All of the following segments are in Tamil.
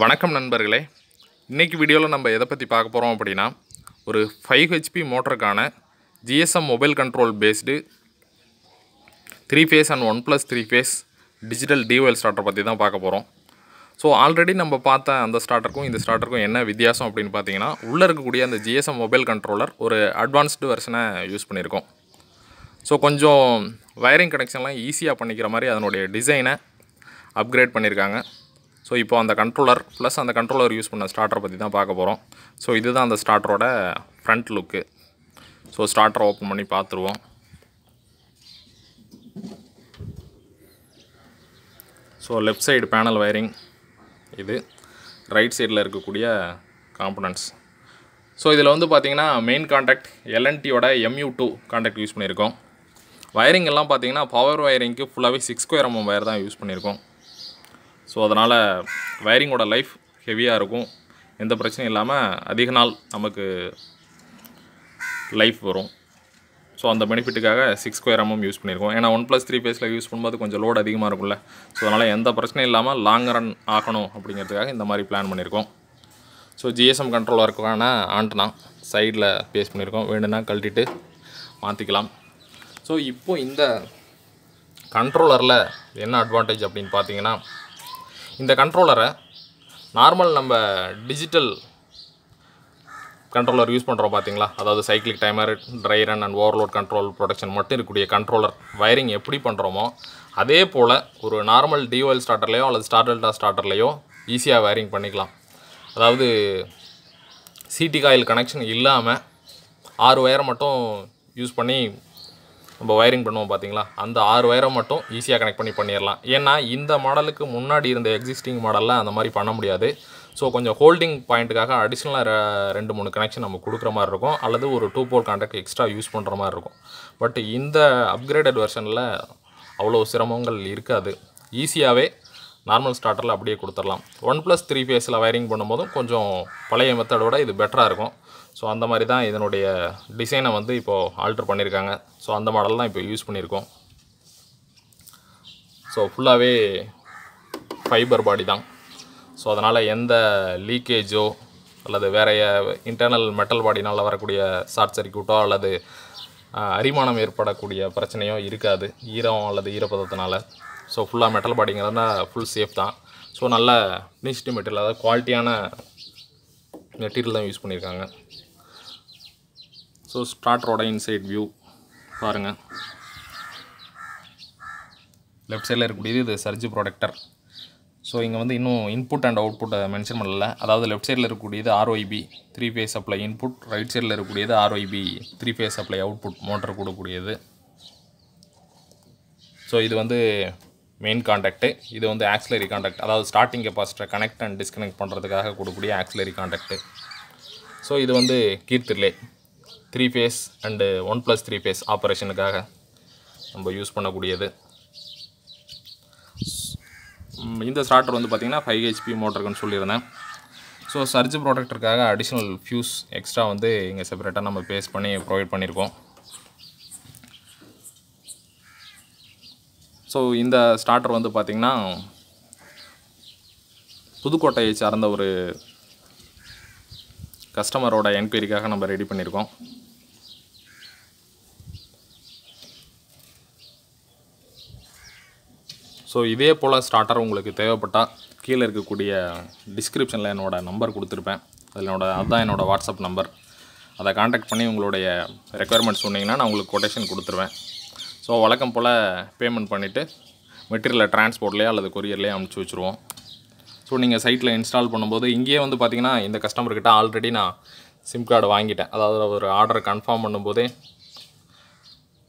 வணக்கம் நண்பர்களே இன்றைக்கி வீடியோவில் நம்ம எதை பற்றி பார்க்க போகிறோம் அப்படின்னா ஒரு ஃபைவ் ஹெச்பி மோட்டருக்கான GSM mobile control based three phase and one plus three phase digital DOL starter பற்றி தான் பார்க்க போகிறோம் ஸோ ஆல்ரெடி நம்ம பார்த்த அந்த ஸ்டார்டருக்கும் இந்த ஸ்டார்டருக்கும் என்ன வித்தியாசம் அப்படின்னு பார்த்தீங்கன்னா உள்ளே இருக்கக்கூடிய அந்த ஜிஎஸ்எம் மொபைல் கண்ட்ரோலர் ஒரு அட்வான்ஸ்டு வெர்ஷனை யூஸ் பண்ணியிருக்கோம் ஸோ கொஞ்சம் வயரிங் கனெக்ஷன்லாம் ஈஸியாக பண்ணிக்கிற மாதிரி அதனுடைய டிசைனை அப்கிரேட் பண்ணியிருக்காங்க ஸோ இப்போ அந்த கண்ட்ரோலர் ப்ளஸ் அந்த கண்ட்ரோலர் யூஸ் பண்ண ஸ்டார்டர் பற்றி தான் பார்க்க போகிறோம் ஸோ இதுதான் அந்த ஸ்டார்டரோட ஃப்ரண்ட் லுக்கு ஸோ ஸ்டார்டரை ஓப்பன் பண்ணி பார்த்துருவோம் so left side panel wiring இது ரைட் சைடில் இருக்கக்கூடிய காம்பனன்ட்ஸ் ஸோ இதில் வந்து பார்த்திங்கன்னா மெயின் காண்டாக்ட் எல்என்டியோட எம்யூ டூ காண்டாக்ட் யூஸ் பண்ணியிருக்கோம் வயரிங் எல்லாம் பார்த்திங்கன்னா பவர் வயரிங்க்கு ஃபுல்லாகவே சிக்ஸ் ஸ்கொயர் எம்எம் வயர் தான் யூஸ் பண்ணியிருக்கோம் ஸோ அதனால் வயரிங்கோட லைஃப் ஹெவியாக இருக்கும் எந்த பிரச்சனையும் இல்லாமல் அதிக நாள் நமக்கு லைஃப் வரும் ஸோ அந்த பெனிஃபிட்டுக்காக சிக்ஸ் ஸ்கொயர் எம்எம் யூஸ் பண்ணியிருக்கோம் ஏன்னா ஒன் ப்ளஸ் த்ரீ பேஸில் யூஸ் பண்ணும்போது கொஞ்சம் லோடு அதிகமாக இருக்கும்ல ஸோ அதனால் எந்த பிரச்சனையும் இல்லாமல் லாங் ரன் ஆகணும் அப்படிங்கிறதுக்காக இந்த மாதிரி பிளான் பண்ணியிருக்கோம் ஸோ ஜிஎஸ்எம் கண்ட்ரோலாக இருக்கான ஆண்டனா சைடில் பேஸ் பண்ணியிருக்கோம் வேணும்னா கழட்டிட்டு மாற்றிக்கலாம் ஸோ இப்போ இந்த கண்ட்ரோலரில் என்ன அட்வான்டேஜ் அப்படின்னு பார்த்தீங்கன்னா இந்த கண்ட்ரோலரை நார்மல் நம்ம டிஜிட்டல் கண்ட்ரோலர் யூஸ் பண்ணுறோம் பார்த்தீங்களா அதாவது cyclic timer dry run and overload control protection மட்டும் இருக்கக்கூடிய கண்ட்ரோலர் வயரிங் எப்படி பண்ணுறோமோ அதே போல் ஒரு நார்மல் டிஓஎல் ஸ்டார்டர்லேயோ அல்லது ஸ்டார்டல்டா ஸ்டார்டர்லேயோ ஈஸியாக வயரிங் பண்ணிக்கலாம் அதாவது சிடி காயில் கனெக்ஷன் இல்லாமல் ஆறு ஒயரை மட்டும் யூஸ் பண்ணி நம்ம ஒயரிங் பண்ணுவோம் பார்த்தீங்களா அந்த ஆறு ஒயரை மட்டும் ஈஸியாக கனெக்ட் பண்ணி பண்ணிடலாம் ஏன்னா இந்த மாடலுக்கு முன்னாடி இருந்த எக்ஸிஸ்டிங் மாடலில் அந்த மாதிரி பண்ண முடியாது ஸோ கொஞ்சம் ஹோல்டிங் பாயிண்ட்டுக்காக அடிஷ்னலாக ரெண்டு மூணு கனெக்ஷன் நம்ம கொடுக்குற மாதிரி இருக்கும் அல்லது ஒரு two pole contact extra use பண்ணுற மாதிரி இருக்கும் பட் இந்த அப்கிரேடட் வெர்ஷனில் அவ்வளோ சிரமங்கள் இருக்காது ஈஸியாகவே நார்மல் ஸ்டார்டரில் அப்படியே கொடுத்துடலாம் ஒன் ப்ளஸ் த்ரீ ஃபேஸில் வயரிங் பண்ணும்போதும் கொஞ்சம் பழைய மெத்தடோட இது பெட்டராக இருக்கும் ஸோ அந்த மாதிரி தான் இதனுடைய டிசைனை வந்து இப்போது ஆல்ட்ரு பண்ணியிருக்காங்க ஸோ அந்த மாடல் தான் இப்போ யூஸ் பண்ணியிருக்கோம் ஸோ ஃபுல்லாகவே ஃபைபர் பாடி தான் ஸோ அதனால் எந்த லீக்கேஜோ அல்லது வேறு இன்டர்னல் மெட்டல் பாடினால் வரக்கூடிய ஷார்ட் சர்க்கியூட்டோ அல்லது அரிமானம் ஏற்படக்கூடிய பிரச்சனையோ இருக்காது ஈரம் அல்லது ஈரப்பதத்தினால ஸோ ஃபுல்லாக மெட்டல் பாடிங்கிறதுனா ஃபுல் சேஃப் தான் ஸோ நல்ல நீஸ்ட் மெட்டீரியல் அதாவது குவாலிட்டியான மெட்டீரியல் தான் யூஸ் பண்ணியிருக்காங்க ஸோ ஸ்டார்டரோட இன்சைட் வியூ பாருங்கள் லெஃப்ட் சைடில் இருக்கக்கூடியது இது சர்ஜ் ப்ரொடக்டர் ஸோ இங்கே வந்து இன்னும் இன்புட் அண்ட் அவுட்புட்டை மென்ஷன் பண்ணல அதாவது லெஃப்ட் சைடில் இருக்கக்கூடியது RYB three phase supply input right சைடில் இருக்கக்கூடியது RYB three phase supply output motor கொடுக்கக்கூடியது ஸோ இது வந்து மெயின் காண்டாக்டு இது வந்து ஆக்சிலரி காண்டாக்ட் அதாவது ஸ்டார்டிங் கெப்பாசிட்டரை கனெக்ட் அண்ட் டிஸ்கனெக்ட் பண்ணுறதுக்காக கொடுக்கக்கூடிய ஆக்சிலரி காண்டாக்டு ஸோ இது வந்து கீர்த்திலே three phase and one plus three phase ஆப்ரேஷனுக்காக நம்ம யூஸ் பண்ணக்கூடியது இந்த ஸ்டார்டர் வந்து பார்த்திங்கன்னா ஃபைவ் ஹெச்பி மோட்டருக்குன்னு சொல்லியிருந்தேன் ஸோ சர்ஜ் ப்ராடக்டருக்காக அடிஷ்னல் ஃபியூஸ் எக்ஸ்ட்ரா வந்து இங்கே செப்பரேட்டாக நம்ம பேஸ் பண்ணி ப்ரொவைட் பண்ணியிருக்கோம் ஸோ இந்த ஸ்டார்டர் வந்து பார்த்திங்கன்னா புதுக்கோட்டையை சார்ந்த ஒரு கஸ்டமரோட என்கொயரிக்காக நம்ம ரெடி பண்ணியிருக்கோம் ஸோ இதே போல் ஸ்டார்டர் உங்களுக்கு தேவைப்பட்டால் கீழே இருக்கக்கூடிய டிஸ்கிரிப்ஷனில் என்னோடய நம்பர் கொடுத்துருப்பேன் அதில் என்னோடய அதுதான் என்னோடய வாட்ஸ்அப் நம்பர் அதை காண்டாக்ட் பண்ணி உங்களுடைய ரெக்குயர்மெண்ட் சொன்னிங்கன்னா நான் உங்களுக்கு கொட்டேஷன் கொடுத்துருவேன் ஸோ வழக்கம் போல் பேமெண்ட் பண்ணிவிட்டு மெட்டீரியலை டிரான்ஸ்போர்ட்லேயே அல்லது கொரியர்லேயே அனுப்பிச்சி வச்சுருவோம் ஸோ நீங்கள் சைட்டில் இன்ஸ்டால் பண்ணும்போது இங்கேயே வந்து பார்த்திங்கன்னா இந்த கஸ்டமர்கிட்ட ஆல்ரெடி நான் சிம் கார்டு வாங்கிட்டேன் அதாவது ஒரு ஆர்டர் கன்ஃபார்ம் பண்ணும்போதே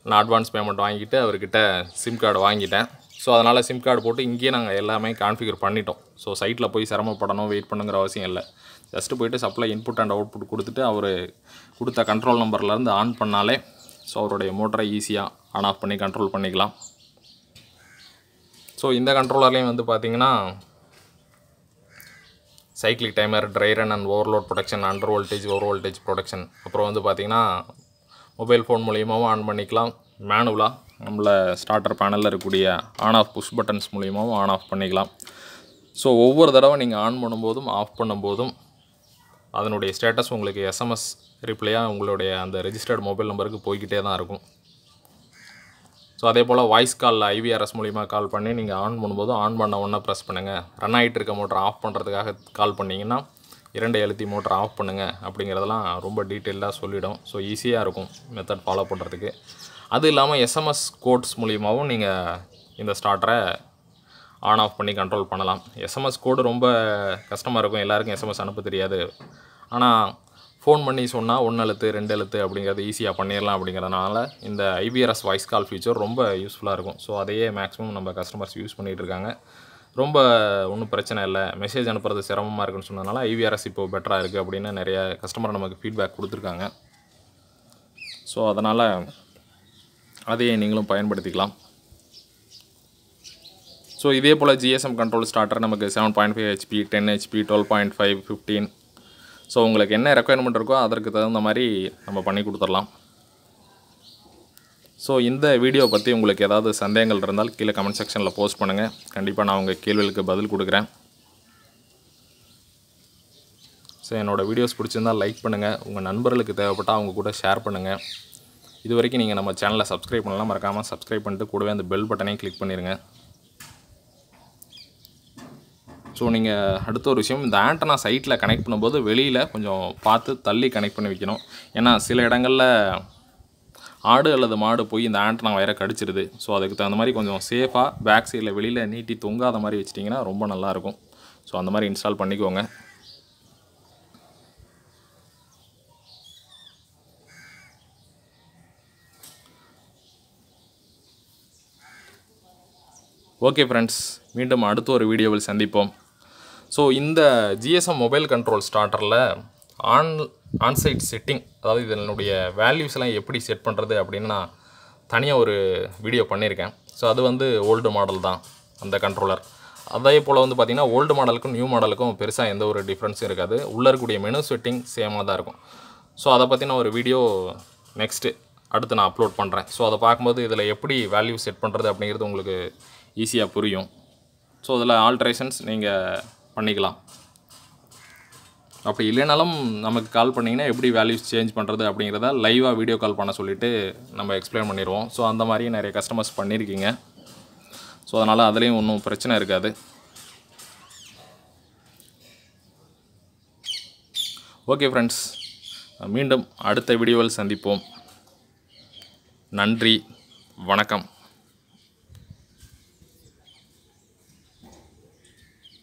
நான் அட்வான்ஸ் பேமெண்ட் வாங்கிட்டு அவர்கிட்ட சிம் கார்டு வாங்கிட்டேன் ஸோ அதனால் சிம் கார்டு போட்டு இங்கேயே நாங்கள் எல்லாமே கான்ஃபிகர் பண்ணிட்டோம் ஸோ சைட்டில் போய் சிரமப்படணும் வெயிட் பண்ணுங்கிற அவசியம் இல்லை ஜஸ்ட்டு போயிட்டு சப்ளை இன்புட் அண்ட் அவுட்புட் கொடுத்துட்டு அவர் கொடுத்த கண்ட்ரோல் நம்பர்லேருந்து ஆன் பண்ணாலே ஸோ அவருடைய மோட்டரை ஈஸியாக ஆன் ஆஃப் பண்ணி கண்ட்ரோல் பண்ணிக்கலாம் ஸோ இந்த கண்ட்ரோலர்லேயும் வந்து பார்த்திங்கன்னா cyclic timer dry run and overload protection under voltage over voltage protection அப்புறம் வந்து பார்த்திங்கன்னா மொபைல் ஃபோன் மூலியமாகவும் ஆன் பண்ணிக்கலாம் மேனுவலாக நம்மள ஸ்டார்டர் பேனலில் இருக்கக்கூடிய ஆன் ஆஃப் புஷ் பட்டன்ஸ் மூலியமாகவும் ஆன் ஆஃப் பண்ணிக்கலாம் ஸோ ஒவ்வொரு தடவை நீங்கள் ஆன் பண்ணும்போதும் ஆஃப் பண்ணும்போதும் அதனுடைய ஸ்டேட்டஸ் உங்களுக்கு எஸ்எம்எஸ் ரிப்ளையாக உங்களுடைய அந்த ரெஜிஸ்டர்ட் மொபைல் நம்பருக்கு போய்கிட்டே தான் இருக்கும் ஸோ அதே போல் வாய்ஸ் காலில் ஐவிஆர்எஸ் மூலிமா கால் பண்ணி நீங்கள் ஆன் பண்ணும்போதும் ஆன் பண்ண ஒன்றா ப்ரெஸ் பண்ணுங்கள் ரன் ஆகிட்டு இருக்க மோட்டர் ஆஃப் பண்ணுறதுக்காக கால் பண்ணிங்கன்னா இரண்டு எழுத்தி மோட்டர் ஆஃப் பண்ணுங்கள் அப்படிங்கிறதெல்லாம் ரொம்ப டீட்டெயிலாக சொல்லிவிடும் ஸோ ஈஸியாக இருக்கும் மெத்தட் ஃபாலோ பண்ணுறதுக்கு அது இல்லாமல் எஸ்எம்எஸ் கோட்ஸ் மூலியமாகவும் நீங்கள் இந்த ஸ்டார்டரை ஆன் ஆஃப் பண்ணி கண்ட்ரோல் பண்ணலாம் எஸ்எம்எஸ் கோடு ரொம்ப கஷ்டமாக இருக்கும் எல்லாருக்கும் எஸ்எம்எஸ் அனுப்ப தெரியாது ஆனால் ஃபோன் பண்ணி சொன்னால் ஒன்று எழுத்து ரெண்டு எழுத்து அப்படிங்கிறது ஈஸியாக பண்ணிடலாம் அப்படிங்கிறதுனால இந்த ஐபிஆர்எஸ் வாய்ஸ் கால் ஃபியூச்சர் ரொம்ப யூஸ்ஃபுல்லாக இருக்கும் ஸோ அதையே மேக்ஸிமம் நம்ம கஸ்டமர்ஸ் யூஸ் பண்ணிகிட்டு இருக்காங்க ரொம்ப ஒன்றும் பிரச்சனை இல்லை மெசேஜ் அனுப்புறது சிரமமாக இருக்குன்னு சொன்னதுனால ஐவிஆர்எஸ் இப்போது பெட்டராக இருக்குது அப்படின்னு நிறைய கஸ்டமர் நமக்கு ஃபீட்பேக் கொடுத்துருக்காங்க ஸோ அதனால் அதையே நீங்களும் பயன்படுத்திக்கலாம் ஸோ இதே போல் ஜிஎஸ்எம் கண்ட்ரோல் ஸ்டார்டர் நமக்கு seven point five HP ten HP twelve point five fifteen so உங்களுக்கு என்ன ரெக்குயர்மெண்ட் இருக்கோ அதற்கு தகுந்த மாதிரி நம்ம பண்ணி கொடுத்துடலாம் ஸோ இந்த வீடியோ பற்றி உங்களுக்கு ஏதாவது சந்தேகங்கள் இருந்தால் கீழே கமெண்ட் செக்ஷனில் போஸ்ட் பண்ணுங்கள் கண்டிப்பாக நான் உங்கள் கேள்விகளுக்கு பதில் கொடுக்குறேன் ஸோ என்னோடய வீடியோஸ் பிடிச்சிருந்தால் லைக் பண்ணுங்கள் உங்கள் நண்பர்களுக்கு தேவைப்பட்டால் அவங்க கூட ஷேர் பண்ணுங்கள் இது வரைக்கும் நீங்கள் நம்ம சேனலை சப்ஸ்கிரைப் பண்ணலாம் மறக்காமல் சப்ஸ்கிரைப் பண்ணிட்டு கூடவே அந்த பெல் பட்டனையும் கிளிக் பண்ணிடுங்க ஸோ நீங்கள் அடுத்த ஒரு விஷயம் இந்த ஆண்டனா சைட்டில் கனெக்ட் பண்ணும்போது வெளியில் கொஞ்சம் பார்த்து தள்ளி கனெக்ட் பண்ணி வைக்கணும் ஏன்னா சில இடங்களில் ஆடு அல்லது மாடு போய் இந்த ஆண்டனா வயரை கடிச்சிருது ஸோ அதுக்கு தகுந்த மாதிரி கொஞ்சம் சேஃபாக பேக் சைடில் வெளியில் நீட்டி தொங்காத மாதிரி வச்சிட்டிங்கன்னா ரொம்ப நல்லாயிருக்கும் ஸோ அந்த மாதிரி இன்ஸ்டால் பண்ணிக்கோங்க ஓகே ஃப்ரெண்ட்ஸ் மீண்டும் அடுத்த ஒரு வீடியோவில் சந்திப்போம் ஸோ இந்த ஜிஎஸ்எம் மொபைல் கண்ட்ரோல் ஸ்டார்டரில் ஆன் ஆன்சைட் செட்டிங் அதாவது இதனுடைய வேல்யூஸ்லாம் எப்படி செட் பண்ணுறது அப்படின்னு நான் தனியாக ஒரு வீடியோ பண்ணியிருக்கேன் ஸோ அது வந்து ஓல்டு மாடல் தான் அந்த கண்ட்ரோலர் அதே போல் வந்து பார்த்திங்கன்னா ஓல்டு மாடலுக்கும் நியூ மாடலுக்கும் பெருசாக எந்த ஒரு டிஃப்ரென்ஸும் இருக்காது உள்ளே இருக்கக்கூடிய மெனு செட்டிங் சேமாக தான் இருக்கும் ஸோ அதை பற்றின ஒரு வீடியோ நெக்ஸ்ட்டு அடுத்து நான் அப்லோட் பண்ணுறேன் ஸோ அதை பார்க்கும்போது இதில் எப்படி வேல்யூ செட் பண்ணுறது அப்படிங்கிறது உங்களுக்கு ஈஸியாக புரியும் ஸோ அதில் ஆல்ட்ரேஷன்ஸ் நீங்கள் பண்ணிக்கலாம் அப்படி இல்லைனாலும் நமக்கு கால் பண்ணிங்கன்னா எப்படி வேல்யூஸ் சேஞ்ச் பண்ணுறது அப்படிங்கிறத லைவாக வீடியோ கால் பண்ண சொல்லிவிட்டு நம்ம எக்ஸ்பிளைன் பண்ணிடுவோம் ஸோ அந்த மாதிரி நிறைய கஸ்டமர்ஸ் பண்ணியிருக்கீங்க ஸோ அதனால் அதுலேயும் ஒன்றும் பிரச்சனை இருக்காது ஓகே ஃப்ரெண்ட்ஸ் மீண்டும் அடுத்த வீடியோவில் சந்திப்போம் நன்றி வணக்கம்